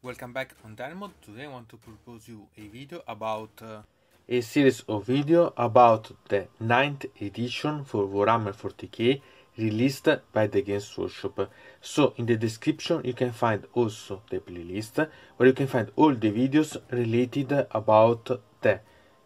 Welcome back on Dalmod. Today I want to propose you a video about uh, a series of video about the 9th edition for Warhammer 40k released by the Games Workshop. So in the description you can find also the playlist where you can find all the videos related about the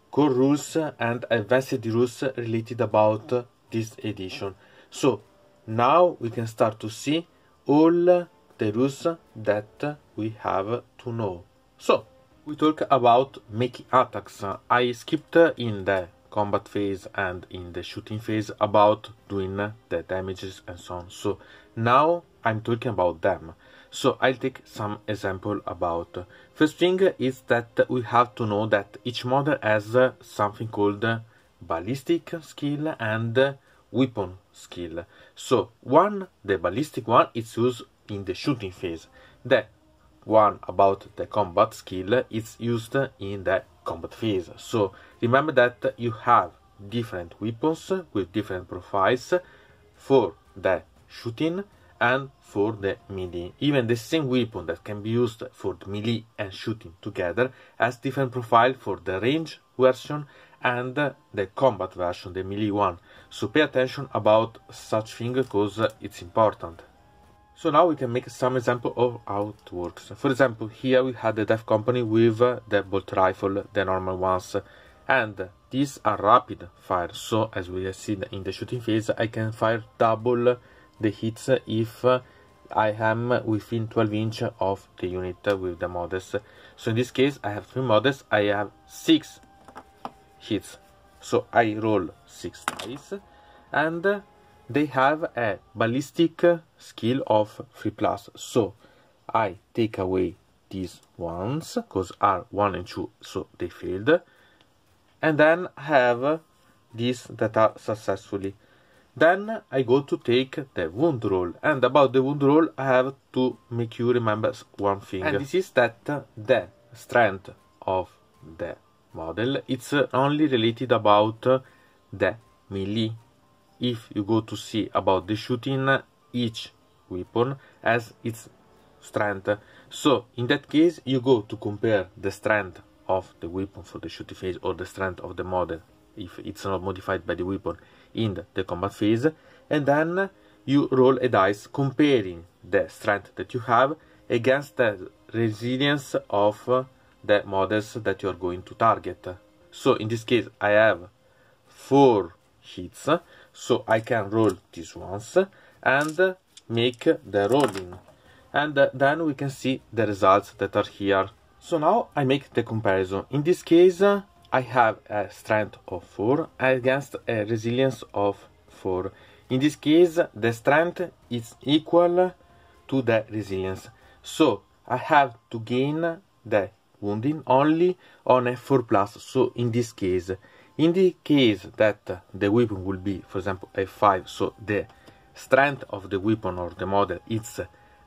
core rules and advanced rules related about this edition. So now we can start to see all the rules that we have to know. So, we talk about making attacks. I skipped in the combat phase and in the shooting phase about doing the damages and so on. So, now I'm talking about them. So I'll take some example about. First thing is that we have to know that each model has something called ballistic skill and weapon skill. So one, the ballistic one, is used in the shooting phase. The one about the combat skill is used in the combat phase. So remember that you have different weapons with different profiles for the shooting and for the melee. Even the same weapon that can be used for melee and shooting together has different profile for the range version and the combat version, the melee one. So pay attention about such thing because it's important. So now we can make some example of how it works. For example, here we had the dive company with the bolt rifle, the normal ones, and these are rapid fire. So as we have seen in the shooting phase, I can fire double the hits if I am within 12 inch of the unit with the models. So in this case, I have three models, I have six hits. So I roll six dice and they have a ballistic skill of 3 plus. So I take away these ones because are 1 and 2, so they failed. And then have these that are successfully. Then I go to take the wound roll. And about the wound roll, I have to make you remember one thing. And this is that uh, the strength of the model, it's uh, only related about uh, the melee if you go to see about the shooting each weapon has its strength so in that case you go to compare the strength of the weapon for the shooting phase or the strength of the model if it's not modified by the weapon in the combat phase and then you roll a dice comparing the strength that you have against the resilience of the models that you are going to target so in this case I have four hits so I can roll these ones and make the rolling and then we can see the results that are here so now I make the comparison in this case I have a strength of 4 against a resilience of 4 in this case the strength is equal to the resilience so I have to gain the wounding only on a 4 plus so in this case in the case that the weapon will be, for example, a 5 so the strength of the weapon or the model is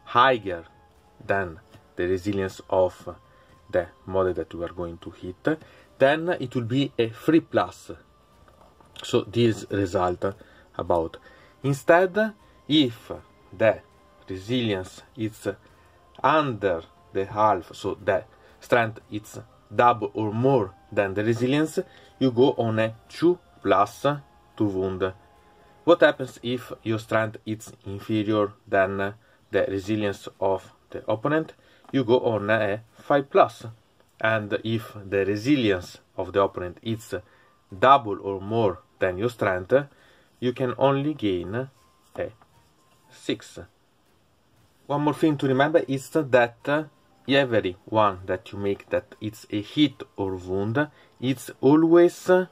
higher than the resilience of the model that we are going to hit, then it will be a 3 plus. So this result about. Instead, if the resilience is under the half, so the strength is double or more than the resilience, you go on a 2 plus 2 wound. What happens if your strength is inferior than the resilience of the opponent? You go on a 5 plus. And if the resilience of the opponent is double or more than your strength, you can only gain a 6. One more thing to remember is that every one that you make that it's a hit or wound, it's always a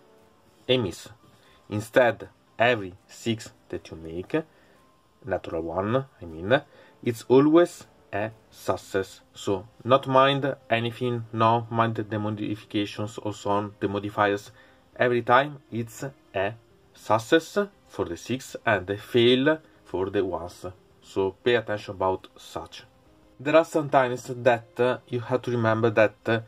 miss. Instead, every six that you make, natural one, I mean, it's always a success. So not mind anything, no mind the modifications or so on, the modifiers. Every time it's a success for the six and a fail for the ones. So pay attention about such there are sometimes that uh, you have to remember that uh,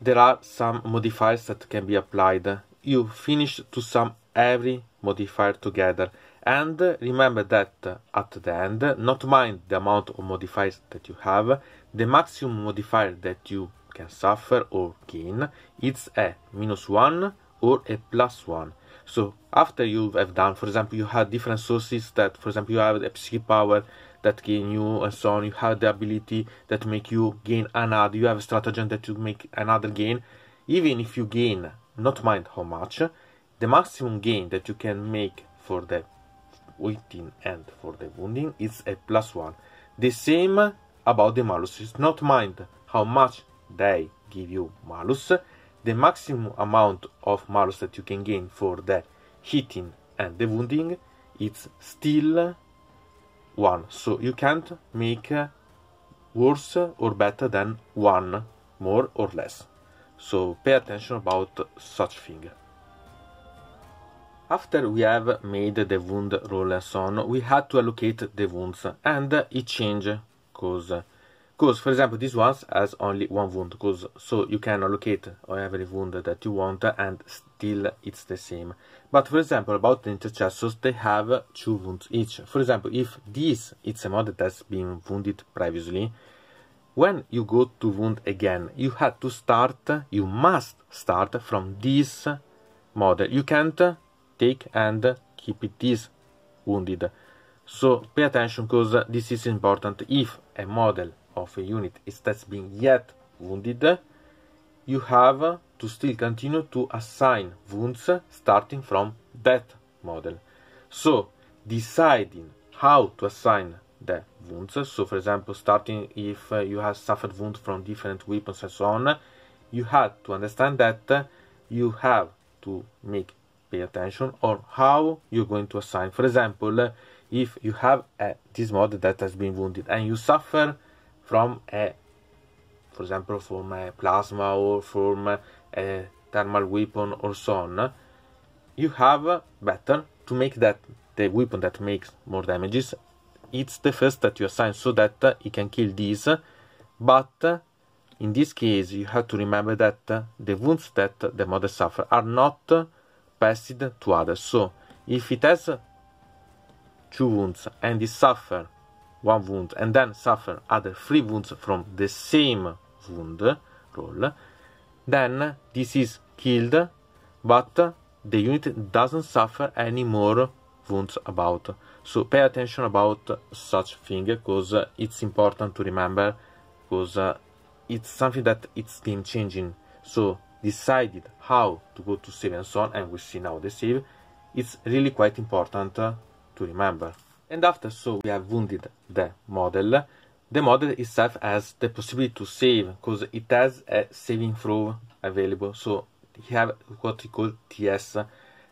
there are some modifiers that can be applied. You finish to sum every modifier together and uh, remember that uh, at the end, uh, not mind the amount of modifiers that you have, the maximum modifier that you can suffer or gain, it's a minus 1 or a plus 1. So after you have done, for example, you have different sources that, for example, you have a psychic power that gain you and so on. You have the ability that make you gain another. You have a stratagem that you make another gain. Even if you gain, not mind how much, the maximum gain that you can make for the waiting and for the wounding is a plus one. The same about the malus. It's not mind how much they give you malus. The maximum amount of malus that you can gain for the hitting and the wounding it's still 1. So you can't make worse or better than 1, more or less. So pay attention about such thing. After we have made the wound roll on, we had to allocate the wounds and it change cause because for example this one has only one wound cause so you can allocate every wound that you want and still it's the same. But for example, about the intercessors, they have two wounds each. For example, if this it's a mod that has been wounded previously, when you go to wound again, you had to start, you must start from this model. You can't take and keep this wounded. So pay attention because this is important. If a model of a unit is that's been yet wounded, you have to still continue to assign wounds starting from that model. So deciding how to assign the wounds, so for example starting if uh, you have suffered wounds from different weapons and so on, you had to understand that uh, you have to make pay attention on how you're going to assign. For example, uh, if you have a, this model that has been wounded and you suffer from a, for example, from a plasma or from a thermal weapon or so on, you have better to make that the weapon that makes more damages. It's the first that you assign so that it uh, can kill these, but uh, in this case, you have to remember that uh, the wounds that the mother suffer are not passed to others. So, if it has two wounds and it suffer one wound and then suffer other three wounds from the same wound roll, then this is killed, but the unit doesn't suffer any more wounds about. So pay attention about such thing, because it's important to remember, because it's something that it's game changing. So decided how to go to save and so on, and we see now the save, it's really quite important to remember. And after so we have wounded the model, the model itself has the possibility to save because it has a saving throw available. So you have what we call TS.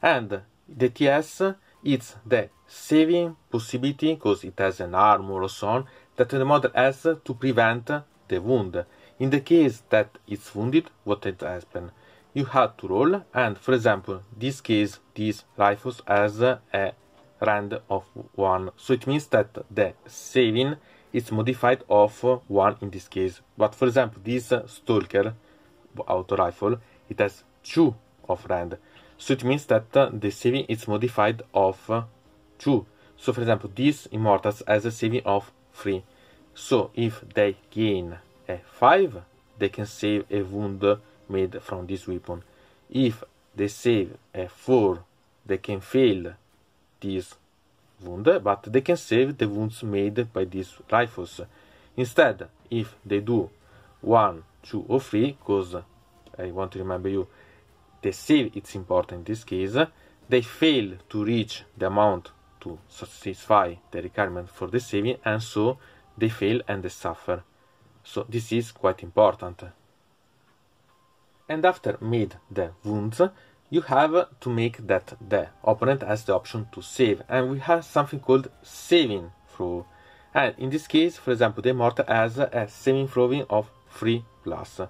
And the TS is the saving possibility because it has an armor or so on that the model has to prevent the wound. In the case that it's wounded, what it happen? You have to roll and for example this case this rifles has a rand of one. So it means that the saving it's modified of one in this case. But for example, this Stalker auto rifle, it has two of rand. So it means that uh, the saving is modified of uh, two. So for example, this Immortals has a saving of three. So if they gain a five, they can save a wound made from this weapon. If they save a four, they can fail this wound, but they can save the wounds made by these rifles. Instead, if they do 1, 2 or 3, because I want to remember you, the save is important in this case, they fail to reach the amount to satisfy the requirement for the saving and so they fail and they suffer. So this is quite important. And after made the wounds, you have to make that the opponent has the option to save and we have something called saving throw and in this case for example the immortal has a saving throwing of 3 plus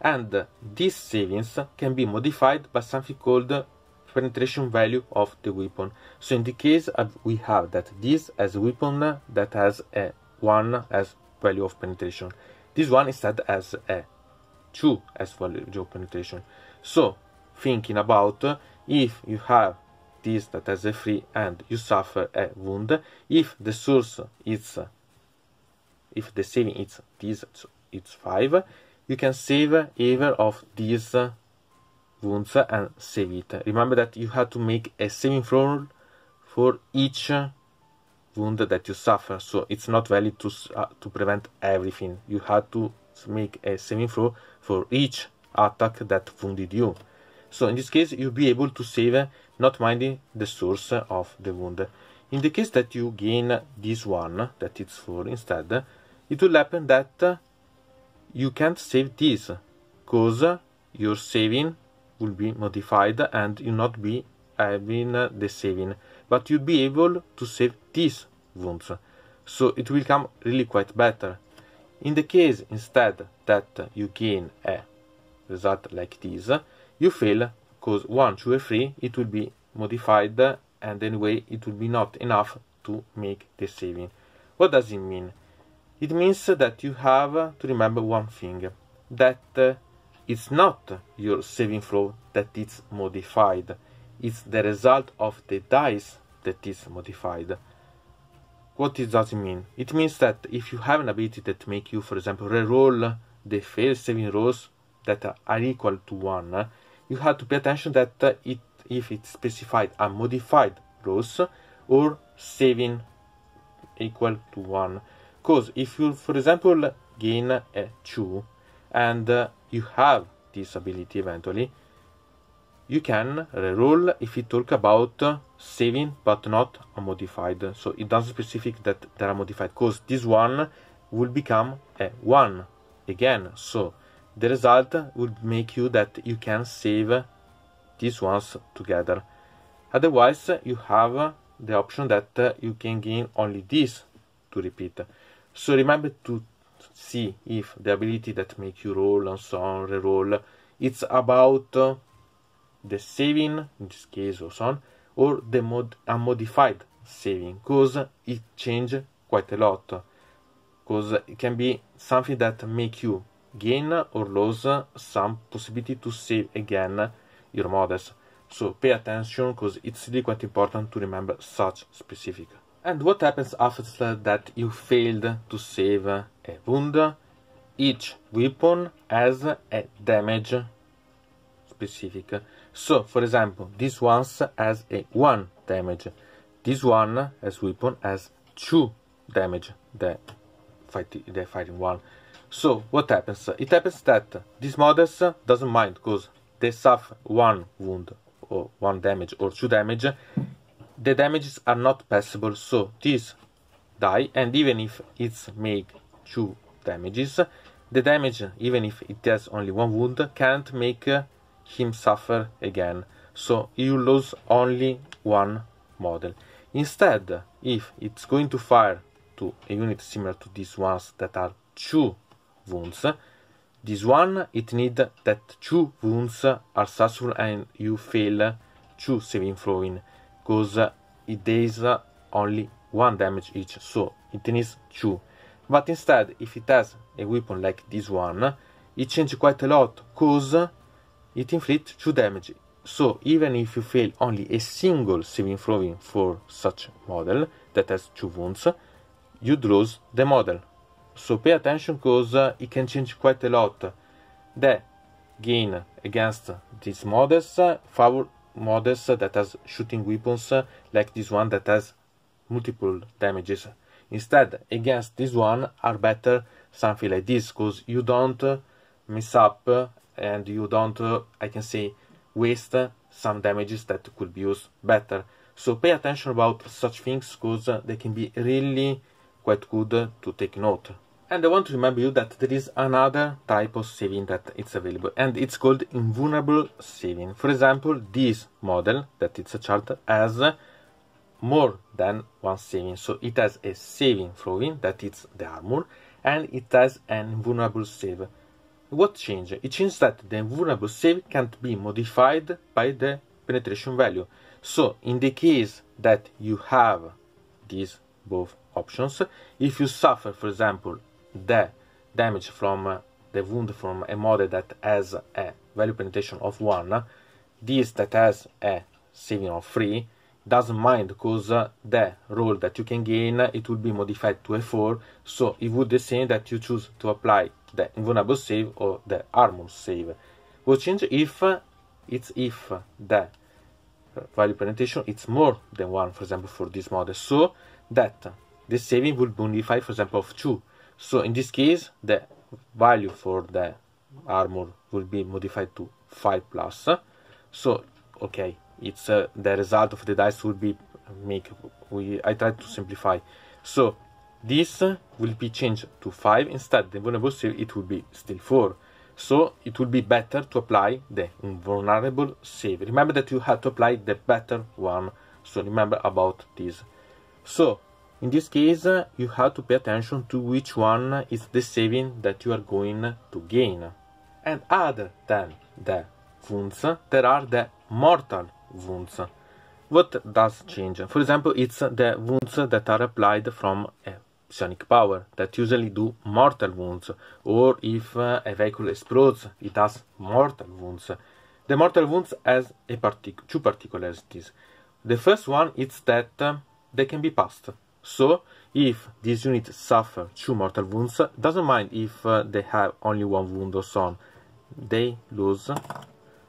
and these savings can be modified by something called penetration value of the weapon so in the case we have that this as weapon that has a 1 as value of penetration this one is set as a 2 as value of penetration so thinking about if you have this that has a free and you suffer a wound, if the source is, if the saving is this, it's 5, you can save either of these wounds and save it. Remember that you have to make a saving throw for each wound that you suffer, so it's not valid to, uh, to prevent everything. You have to make a saving throw for each attack that wounded you. So in this case, you'll be able to save uh, not minding the source of the wound. In the case that you gain this one, uh, that it's 4 instead, uh, it will happen that you can't save this, because your saving will be modified and you'll not be having the saving, but you'll be able to save these wounds. So it will come really quite better. In the case instead that you gain a result like this, you fail because 1, 2 or 3 it will be modified and anyway it will be not enough to make the saving. What does it mean? It means that you have to remember one thing, that uh, it's not your saving flow that is modified, it's the result of the dice that is modified. What does it mean? It means that if you have an ability that makes you, for example, reroll the failed saving rolls that are equal to 1, you have to pay attention that uh, it if it specified a modified ROS or saving equal to 1 because if you for example gain a 2 and uh, you have this ability eventually you can reroll if you talk about uh, saving but not a modified so it doesn't specify that there are modified because this one will become a 1 again so the result would make you that you can save these ones together. Otherwise, you have the option that you can gain only these to repeat. So remember to see if the ability that make you roll and so on, reroll, it's about uh, the saving, in this case or so on, or the mod unmodified saving, because it change quite a lot. Because it can be something that make you gain or lose some possibility to save again your models. So pay attention because it's really quite important to remember such specific. And what happens after that you failed to save a wound? Each weapon has a damage specific. So for example, this one has a 1 damage. This one as weapon has 2 damage, the, fight, the fighting one. So what happens? It happens that these models doesn't mind because they suffer one wound or one damage or two damage. The damages are not passable, so these die, and even if it's make two damages, the damage, even if it has only one wound, can't make him suffer again. So you lose only one model. Instead, if it's going to fire to a unit similar to these ones that are two wounds. This one, it need that two wounds are successful and you fail two saving throwing, cause it is only one damage each, so it needs two. But instead, if it has a weapon like this one, it changes quite a lot, cause it inflicts two damage. So even if you fail only a single saving throwing for such model that has two wounds, you lose the model. So pay attention because uh, it can change quite a lot. The gain against these models uh, favor models that has shooting weapons uh, like this one that has multiple damages. Instead, against this one are better something like this because you don't mess up and you don't, I can say, waste some damages that could be used better. So pay attention about such things because they can be really quite good to take note. And I want to remember you that there is another type of saving that it's available and it's called invulnerable saving. For example, this model that it's a chart has more than one saving. So it has a saving flowing that it's the armor and it has an invulnerable save. What change? It means that the invulnerable save can't be modified by the penetration value. So in the case that you have these both options. If you suffer, for example, the damage from uh, the wound from a model that has a value penetration of 1, this that has a saving of 3 doesn't mind because uh, the roll that you can gain uh, it will be modified to a 4 so it would the same that you choose to apply the invulnerable save or the armor save will change if uh, it's if the value penetration it's more than 1 for example for this model so that this saving would be modified, for example, of 2 so in this case the value for the armor will be modified to 5 plus so okay it's uh, the result of the dice will be make we I tried to simplify so this will be changed to 5 instead the vulnerable save it will be still 4 so it will be better to apply the invulnerable save remember that you have to apply the better one so remember about this so in this case, you have to pay attention to which one is the saving that you are going to gain. And other than the wounds, there are the mortal wounds. What does change? For example, it's the wounds that are applied from a psionic power that usually do mortal wounds, or if uh, a vehicle explodes, it does mortal wounds. The mortal wounds has a partic two particularities. The first one is that uh, they can be passed so, if this unit suffer two mortal wounds, doesn't mind if uh, they have only one wound or so on, they lose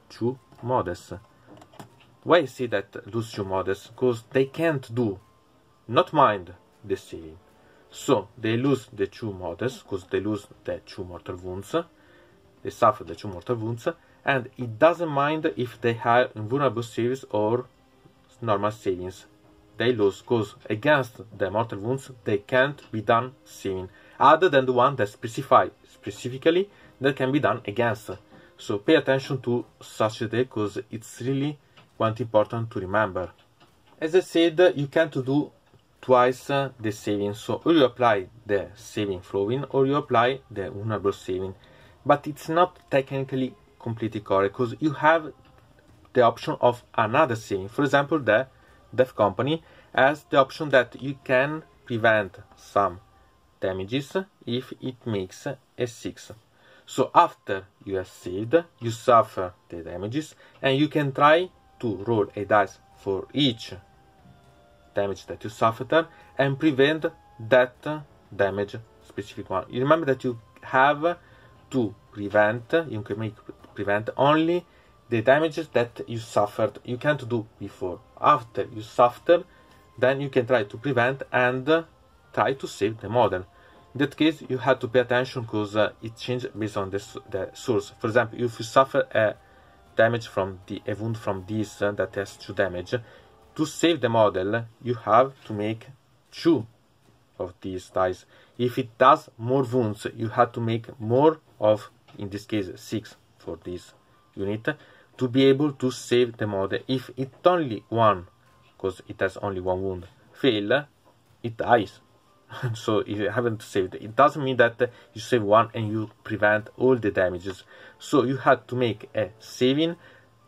two models. Why I say that lose two models? Because they can't do, not mind, the ceiling. So they lose the two models, because they lose the two mortal wounds, they suffer the two mortal wounds, and it doesn't mind if they have invulnerable series or normal savings they lose, because against the mortal wounds they can't be done saving. other than the one that specify specifically that can be done against. So pay attention to such day because it's really quite important to remember. As I said, you can't do twice the saving, so or you apply the saving flowing or you apply the vulnerable saving, but it's not technically completely correct because you have the option of another saving, for example the Dev Company has the option that you can prevent some damages if it makes a 6. So after you have saved, you suffer the damages and you can try to roll a dice for each damage that you suffered and prevent that damage specific one. You remember that you have to prevent, you can make prevent only the damages that you suffered, you can't do before after you suffer then you can try to prevent and uh, try to save the model in that case you have to pay attention because uh, it changes based on the, the, source for example if you suffer a damage from the a wound from this uh, that has two damage to save the model you have to make two of these dice if it does more wounds you have to make more of in this case six for this unit to be able to save the mode. If it only one, because it has only one wound, fail, it dies. so if you haven't saved, it doesn't mean that you save one and you prevent all the damages. So you had to make a saving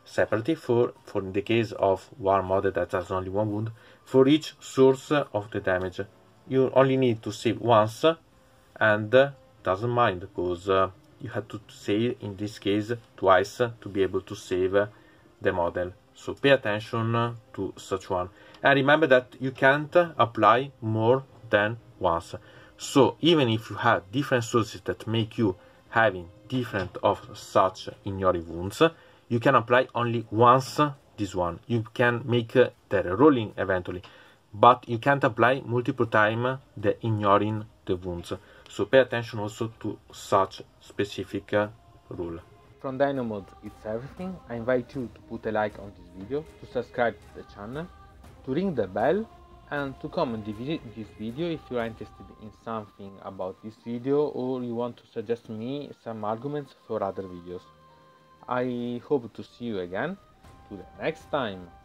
separately for, for the case of one mod that has only one wound, for each source of the damage. You only need to save once and doesn't mind because uh, you have to say in this case twice to be able to save the model so pay attention to such one and remember that you can't apply more than once so even if you have different sources that make you having different of such in your events you can apply only once this one you can make the rolling eventually but you can't apply multiple time the ignoring the wounds so pay attention also to such specific uh, rule. From Dynamod it's everything. I invite you to put a like on this video, to subscribe to the channel, to ring the bell and to comment this video if you are interested in something about this video or you want to suggest me some arguments for other videos. I hope to see you again. To the next time.